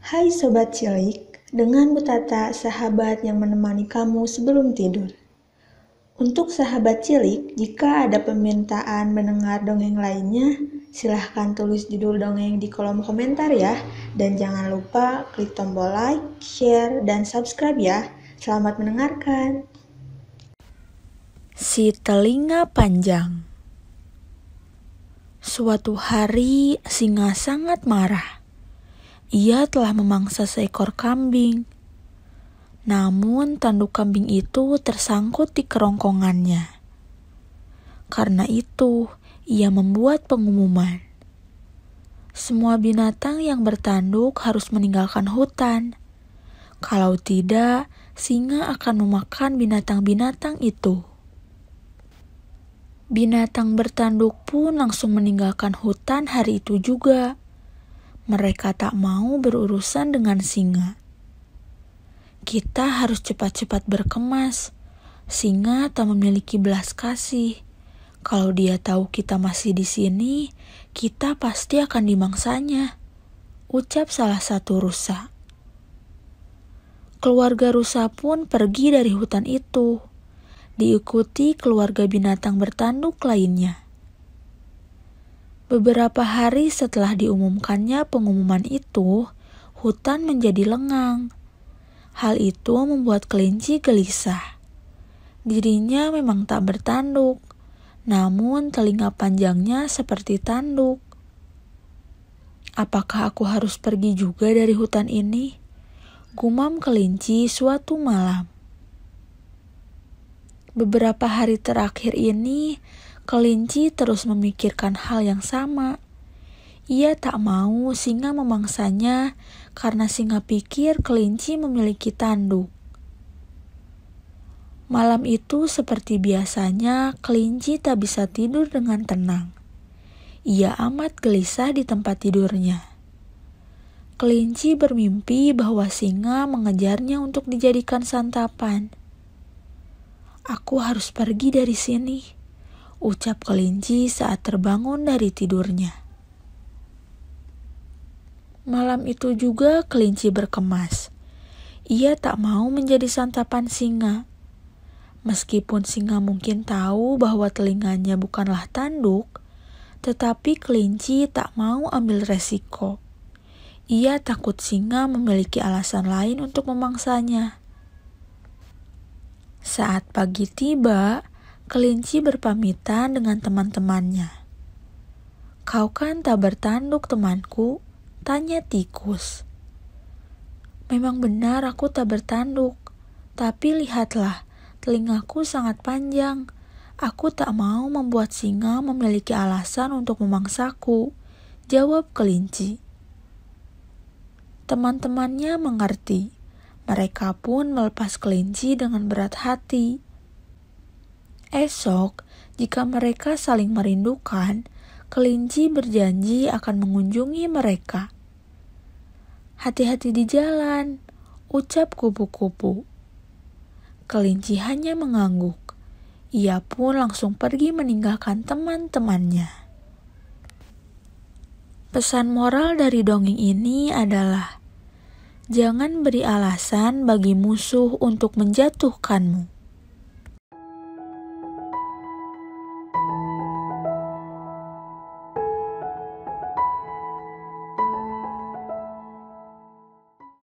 Hai Sobat Cilik, dengan Butata sahabat yang menemani kamu sebelum tidur. Untuk sahabat cilik, jika ada permintaan mendengar dongeng lainnya, silahkan tulis judul dongeng di kolom komentar ya. Dan jangan lupa klik tombol like, share, dan subscribe ya. Selamat mendengarkan. Si Telinga Panjang Suatu hari, singa sangat marah ia telah memangsa seekor kambing. Namun tanduk kambing itu tersangkut di kerongkongannya. Karena itu, ia membuat pengumuman. Semua binatang yang bertanduk harus meninggalkan hutan. Kalau tidak, singa akan memakan binatang-binatang itu. Binatang bertanduk pun langsung meninggalkan hutan hari itu juga mereka tak mau berurusan dengan singa. Kita harus cepat-cepat berkemas. Singa tak memiliki belas kasih. Kalau dia tahu kita masih di sini, kita pasti akan dimangsanya. Ucap salah satu rusa. Keluarga rusa pun pergi dari hutan itu, diikuti keluarga binatang bertanduk lainnya. Beberapa hari setelah diumumkannya pengumuman itu, hutan menjadi lengang. Hal itu membuat kelinci gelisah. Dirinya memang tak bertanduk, namun telinga panjangnya seperti tanduk. Apakah aku harus pergi juga dari hutan ini? Gumam kelinci suatu malam. Beberapa hari terakhir ini, Kelinci terus memikirkan hal yang sama. Ia tak mau singa memangsanya karena singa pikir kelinci memiliki tanduk. Malam itu seperti biasanya kelinci tak bisa tidur dengan tenang. Ia amat gelisah di tempat tidurnya. Kelinci bermimpi bahwa singa mengejarnya untuk dijadikan santapan. Aku harus pergi dari sini ucap kelinci saat terbangun dari tidurnya. Malam itu juga kelinci berkemas. Ia tak mau menjadi santapan singa. Meskipun singa mungkin tahu bahwa telinganya bukanlah tanduk, tetapi kelinci tak mau ambil resiko. Ia takut singa memiliki alasan lain untuk memangsanya. Saat pagi tiba, kelinci berpamitan dengan teman-temannya. Kau kan tak bertanduk temanku, tanya tikus. Memang benar aku tak bertanduk, tapi lihatlah, telingaku sangat panjang. Aku tak mau membuat singa memiliki alasan untuk memangsaku, jawab kelinci. Teman-temannya mengerti. Mereka pun melepas kelinci dengan berat hati. Esok, jika mereka saling merindukan, kelinci berjanji akan mengunjungi mereka. Hati-hati di jalan, ucap kupu-kupu. Kelinci hanya mengangguk. Ia pun langsung pergi meninggalkan teman-temannya. Pesan moral dari dongeng ini adalah: jangan beri alasan bagi musuh untuk menjatuhkanmu.